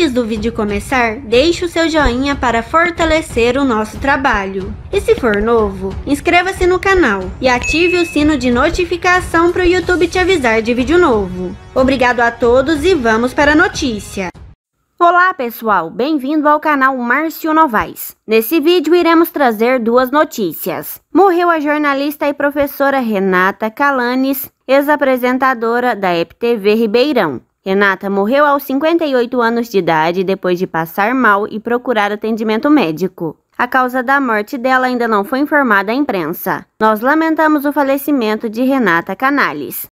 Antes do vídeo começar, deixe o seu joinha para fortalecer o nosso trabalho. E se for novo, inscreva-se no canal e ative o sino de notificação para o YouTube te avisar de vídeo novo. Obrigado a todos e vamos para a notícia. Olá pessoal, bem-vindo ao canal Márcio Novaes. Nesse vídeo iremos trazer duas notícias. Morreu a jornalista e professora Renata Calanes, ex-apresentadora da EPTV Ribeirão. Renata morreu aos 58 anos de idade depois de passar mal e procurar atendimento médico. A causa da morte dela ainda não foi informada à imprensa. Nós lamentamos o falecimento de Renata Canales.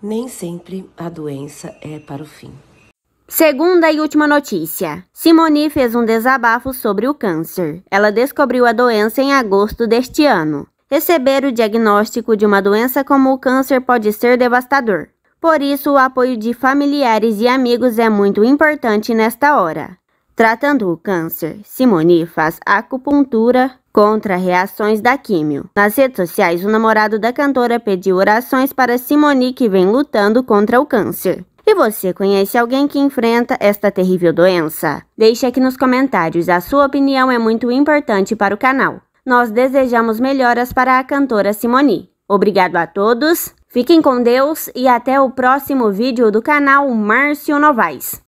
Nem sempre a doença é para o fim. Segunda e última notícia. Simone fez um desabafo sobre o câncer. Ela descobriu a doença em agosto deste ano. Receber o diagnóstico de uma doença como o câncer pode ser devastador. Por isso, o apoio de familiares e amigos é muito importante nesta hora. Tratando o câncer, Simone faz acupuntura contra reações da químio. Nas redes sociais, o namorado da cantora pediu orações para Simone que vem lutando contra o câncer. E você conhece alguém que enfrenta esta terrível doença? Deixe aqui nos comentários, a sua opinião é muito importante para o canal. Nós desejamos melhoras para a cantora Simone. Obrigado a todos Fiquem com Deus e até o próximo vídeo do canal Márcio Novaes.